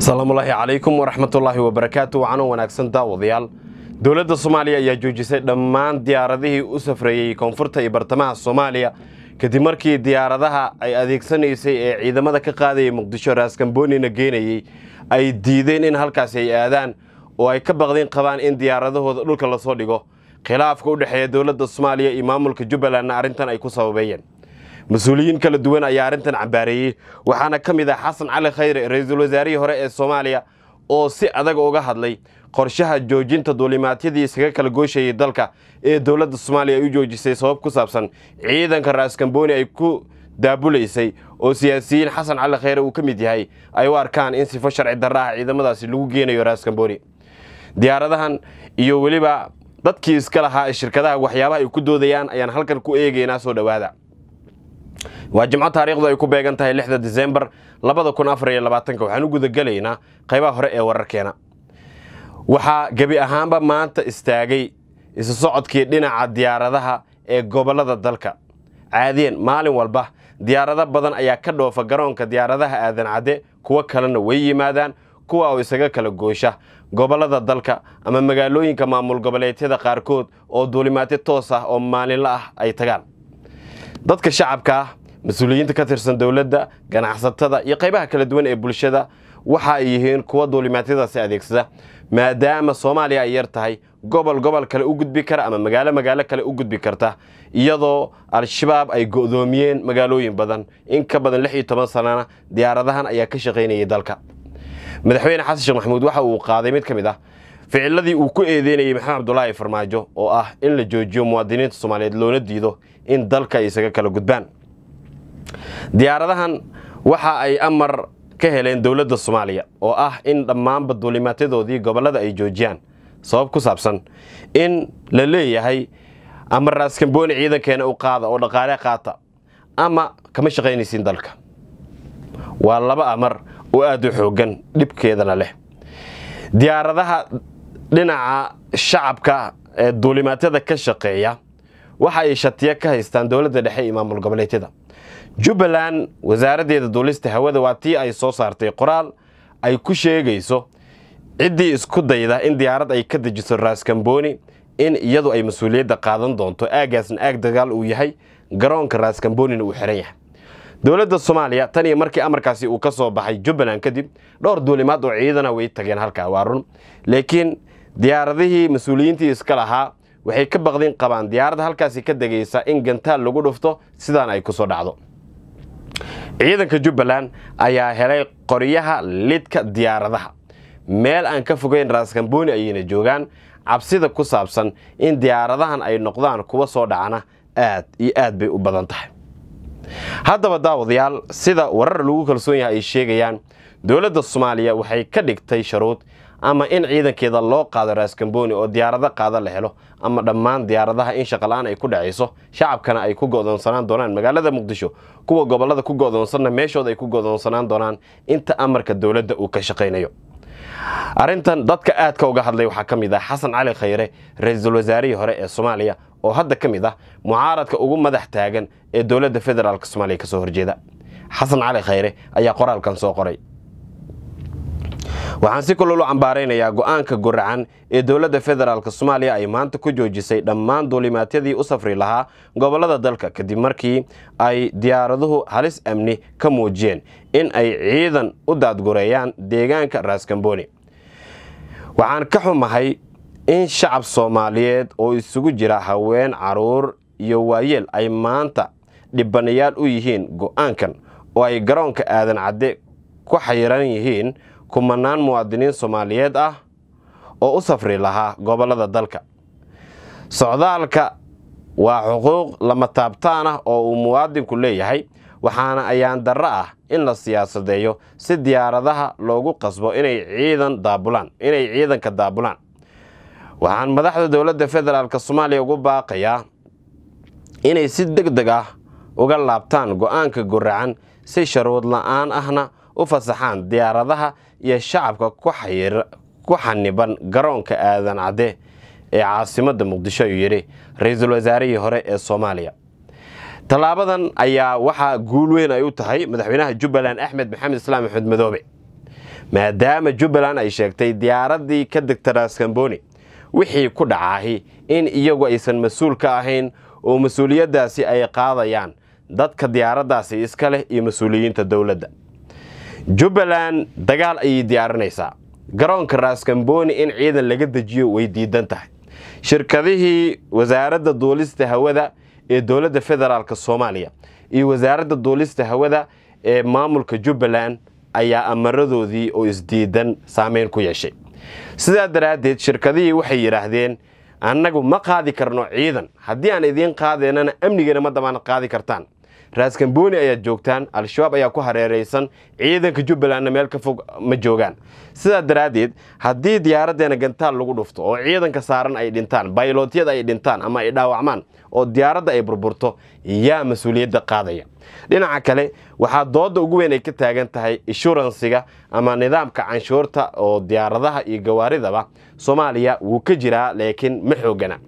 asalaamuulaahi calaykum waraxmatullaahi wabarakaatu wacan wanaagsan daawadayaal dowladda soomaaliya ayaa joojisay dhammaan diyaaradihii u safreeyey koonfurta iyo bartamaha soomaaliya kadib markii diyaaradaha ay adeegsanaysay ee ciidamada ka qaadayay muqdisho raaskamboonina geenayey ay diideen in halkaasi ay aadaan oo ay ka baqdin qabaan in diyaaradahooda dhulka lasoo dhigo khilaafka u dhexeeya dowladda soomaaliya iyo maamulka jubbalandna arrintan ay ku sababeeyeen mas-uuliyiin kala duwan ayaa arrintan cambaareeyey waxaana ka mid ah xasan cali khayre ra-iisul wasaarihii hore ee soomaaliya oo si adag uga hadlay qorshaha joojinta duulimaadyadii isaga kala gooshayay dalka ee dowladda soomaaliya ay u joojisay sabab ku saabsan ciidanka ra'askambooni ay ku daabulaysay oo siyaasiyiin xasan cali khayre uu ka mid yahay ay u arkaan in sifo sharci darra ah ciidamadaasi lagu geenayo ra'askambooni diyaaradahan iyo weliba dadkii iska lahaa ee shirkadaha waxyaabaha ay ku doodayaan ayaan halkan ku eegaynaa soo dhowaada waa jimco taariikhdu ay ku beegan tahay lixda disembar labada kun afar iyo labaatanka waxaan u gudagelaynaa qaybaha hore ee wararkeena waxaa gebi ahaanba maanta istaagay isu socodkii dhinaca diyaaradaha ee gobollada dalka caadiyeen maalin walba diyaarado badan ayaa ka dhoofa garoonka diyaaradaha aadan cadde kuwo kalena way yimaadaan kuwa oo isaga kala goosha gobollada dalka ama magaalooyinka maamul goboleedyada qaarkood oo duulimaadyo toos ah oo maalinla ah ay tagaan dadka shacabka mas-uuliyiinta ka tirsan dowladda ganacsatada iyo qaybaha kala duwan ee bulshada waxa ay yihiin kuwa duulimaadyadaasi adeegsada maadaama soomaaliya ay yar tahay gobol gobol kale u gudbi kara ama magaalo magaalo kale u gudbi karta iyadoo al-shabaab ay go'doomiyeen magaalooyin badan in ka badan lix iyo toban sanana diyaaradahan ayaa ka shaqaynayay dalka madaxweyne xasan sheekh maxamuud waxa uu qaaday mid ka mid ah ficiladii uu ku eedeynayay maxamed cabdulaahi farmaajo oo ah in la joojiyo muwaadiniinta soomaaliyeed loona diido in dalka ay isaga kala gudbaan diyaaradahan waxa ay amar ka heleen dowladda soomaaliya oo ah in dhammaanba duulimaatyadoodii gobollada ay joojiyaan sabab ku saabsan in la leeyahay ama raaskambooni ciidankeena u qaada oo dhaqaale qaata ama kama shaqaynaysiin dalka waa laba amar oo aad u xooggan dhibkeedana leh diyaaradaha dhinaca shacabka ee duulimaatyada ka shaqeeya waxa ay shatiyo ka haystaan dowladda dhexe iyo maamul goboleedyada jubbaland wasaaraddeeda duulista hawada waa tii ay soo saartay qoraal ay ku sheegayso ciddii isku dayda in diyaarad ay ka dejiso raaskambooni in iyadu ay mas-uuliyadda qaadan doonto aaggaasna aag dagaal uu yahay garoonka raaskamboonina uu xihan yahay dowladda soomaaliya tan iyo markii amarkaasi uu ka soo baxay jubbaland kadib dhowr duulimaad oo ciidana way tageen halkaa waa run laakiin diyaaradihii mas-uuliyiintii iska lahaa waxay ka baqdin qabaan diyaaradda halkaasi ka degaysa in gantaal lagu dhufto sidaan ay ku soo dhacdo ciidanka jubbaland ayaa helay qoryaha lidka diyaaradaha meel aan ka fogeyn raaskambooni ayayna joogaan cabsida ku saabsan in diyaaradahan ay noqdaan kuwa soo dhacana aad iyo aad bay u badan tahay haddaba daawadayaal sida warar lagu kalsoon yahay ay sheegayaan dowladda soomaaliya waxay ka dhigtay sharuud ama in ciidankeeda loo qaado raaskambooni oo diyaarado qaada la helo ama dhammaan diyaaradaha in shaqola-aan ay ku dhacayso shacabkana ay ku go'doonsanaan doonaan magaalada muqdisho kuwa gobollada ku go'doonsanna meeshooda ay ku go'doonsanaan doonaan inta amarka dowladda uu ka shaqaynayo arrintan dadka aadka uga hadlay waxaa ka mid ah xasan cali khayre ra-iisul wasaarihii hore ee soomaaliya oo hadda ka mid ah mucaaradka ugu madax taagan ee dowladda federaalk soomaaliya ka soo horjeeda xasan cali khayre ayaa qoraalkan soo qoray waxaan si kaloo lu cambaaraynayaa go'aanka guracan ee dowladda federaalk soomaaliya ay maanta ku joojisay dhammaan duulimaatyadii u safri lahaa gobollada dalka kadib markii ay diyaaraduhu halis amni ka muujiyeen in ay ciidan u daadgureeyaan deegaanka raaskamboni waxaan ka xumahay in shacab soomaaliyeed oo isugu jira haween caruur iyo waayeel ay maanta dhibbanayaal u yihiin go'aankan oo ay garoonka aadan cadde ku xayiran yihiin kumanaan muwaadiniin soomaaliyeed ah oo u safri lahaa gobollada dalka socdaalka waa xuquuq lama taabtaan ah oo uu muwaadinku leeyahay waxaana ayaan darro ah in la siyaasadeeyo si diyaaradaha loogu qasbo inay ciidan daabulaan inay ciidanka daabulaan waxaan madaxda dowladda federaalk soomaaliya ugu baaqayaa inay si deg deg ah uga laabtaan go'aanka aanka guracan si sharuud la'aan ahna u fasaxaan diyaaradaha iyo shacabka ku xaniban garoonka aadan cadde ee caasimadda muqdisho ayuu yidhi ra-iisul wasaarihii hore ee soomaaliya tallaabadan ayaa waxaa guul weyn ay u tahay madaxweynaha jubbaland axmed maxamed islaam axmed madoobe maadaama jubbaland ay sheegtay diyaaraddii ka degta raaskambooni wixii ku dhacaahi in iyagu aysan mas-uul ka ahayn oo mas-uuliyaddaasi ay qaadayaan dadka diyaaraddaasi iska leh iyo mas-uuliyiinta dowladda jubbaland dagaal ayay diyaarinaysaa garoonka raaskambooni in ciidan laga dejiyo way diidan tahay shirkadihii wasaaradda duulista hawada ee dowladda federaalk soomaaliya iyo wasaaradda duulista hawada ee maamulka jubbaland ayaa amaradoodii oo isdiidan saameyn ku yeeshay sidaa daraaddeed shirkadihii waxay yidhaahdeen annagu ma qaadi karno ciidan haddii aan idiin qaadeennana amnigeena ma damaan qaadi kartaan raaskambooni ayaa joogtaan al-shabaab ayaa ku hareeraysan ciidanka jubbalandna meel ka fog ma joogaan sidaa daraaddeed haddii diyaaraddeena gantaal lagu dhufto oo ciidanka saaran ay dhintaan baylootyada ay dhintaan ama ay dhaawacmaan oo diyaaradda ay burburto yaa mas-uuliyadda qaadaya dhinaca kale waxaa dooda ugu weyn ay ka taagan tahay inshuransiga ama nidaamka canshuurta oo diyaaradaha iyo gawaaridaba soomaaliya wuu ka jiraa laakiin ma xoogana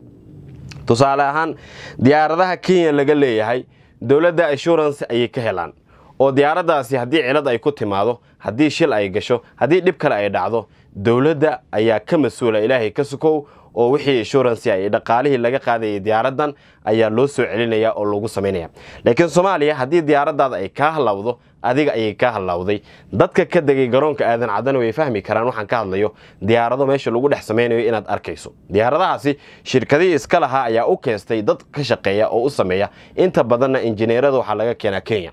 tusaale ahaan diyaaradaha kenya laga leeyahay dowladda assurance ayay ka helaan oo diyaaraddaasi haddii cilad ay ku timaado haddii shil ay gasho haddii dhib kale ay dhacdo dowladda ayaa ka mas-uula ilaahay ka sukow oo wixii insurance ay dhaqaalihii laga qaadayay diyaaraddan ayaa loo soo celinaya oo lagu samaynaya laakiin soomaaliya haddii diyaaradaada ay kaa halawdo adiga ayay kaa halawday dadka ka degay garoonka aadan cadana way fahmi karaan waxaan ka hadlayo diyaarado meesha lagu dhex samaynayo inaad arkayso diyaaradahaasi shirkadihii iska lahaa ayaa u keestay dad ka shaqeeya oo u sameeya inta badanna injineerada waxaa laga keenaa kenya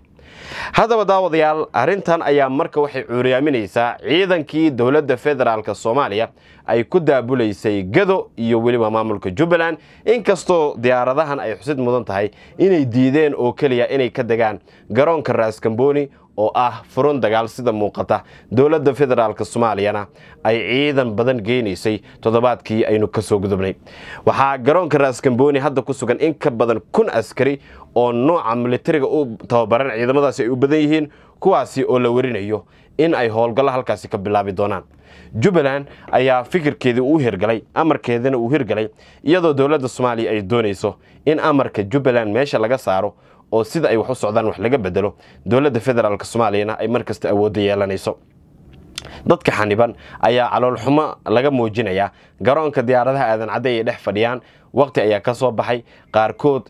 haddaba daawadayaal arrintan ayaa marka waxay cuuriyaaminaysaa ciidankii dowladda federaalka soomaaliya ay ku daabulaysay gado iyo weliba maamulka jubbaland inkastoo diyaaradahan ay xusid mudan tahay inay diideen oo keliya inay ka degaan garoonka raaskambooni oo ah furun dagaal sida muuqata dowladda federaalka soomaaliyana ay ciidan badan geynaysay toddobaadkii aynu ka soo gudubnay waxaa garoonka raaskambooni hadda ku sugan in ka badan kun askari oo nooca militariga u tababaran ciidamadaasi ay u badan yihiin kuwaasi oo la warinayo in ay howlgallo halkaasi ka bilaabi doonaan jubbaland ayaa fikirkeedii u hirgalay amarkeedana uu hirgalay iyadoo dowladda soomaaliya ay doonayso in amarka jubbaland meesha laga saaro oo sida ay wax u socdaan wax laga bedelo dowladda federaalk soomaaliyana ay markasta awoodda yeelanayso dadka xaniban ayaa caloolxumo laga muujinayaa garoonka diyaaradaha aadan cadde ay dhex fadhiyaan waqti ayaa ka soo baxay qaarkood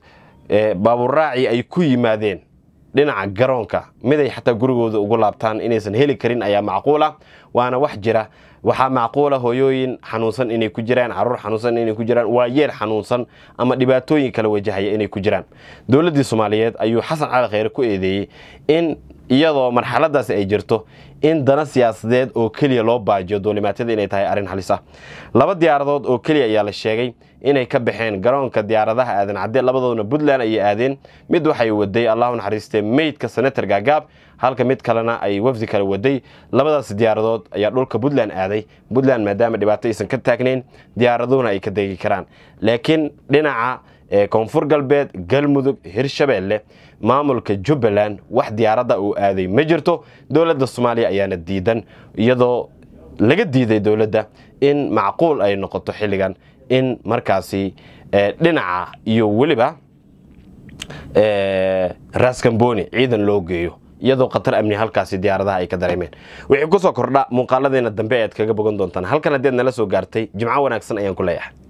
baaburaaci ay ku yimaadeen dhinaca garoonka mid ay xataa gurigooda ugu laabtaan inaysan heli karin ayaa macquula waana wax jira waxaa macquula hoyooyin xanuunsan inay ku jiraan caruur xanuunsan inay ku jiraan waayeer xanuunsan ama dhibaatooyin kale wajahaya inay ku jiraan dowladdii soomaaliyeed ayuu xasan cali kheyre ku eedeeyey in iyadoo marxaladaas ay jirto in dana siyaasadeed oo keliya loo baajiyo doonimaatyada inay tahay arrin halis ah laba diyaaradood oo keliya ayaa la sheegay inay ka baxeen garoonka diyaaradaha aadan cadde labadooduna puntland ayay aadeen mid waxay waday allahu naxariistee meydka senator gaagaab halka mid kalena ay wafdi kale waday labadaas diyaaradood ayaa dhulka puntland aaday puntland maadaama dhibaato aysan ka taagnayn diyaaraduhuna ay ka degi karaan laakiin dhinaca ee koonfur galbeed galmudug hirshabeelle maamulka jubbaland wax diyaaradda uu aaday ma jirto dowladda soomaaliya ayaana diidan iyadoo laga diiday dowladda in macquul ay noqoto xilligan in markaasi dhinaca iyo weliba raskamboni ciidan loo geeyo iyadoo khatar amni halkaasi diyaaradaha ay ka dareemeen wixii kusoo kordha muuqaaladeena dambe eed kaga bogan doontaan halkan haddi ad nala soo gaartay jimco wanaagsan ayaan ku leeyahay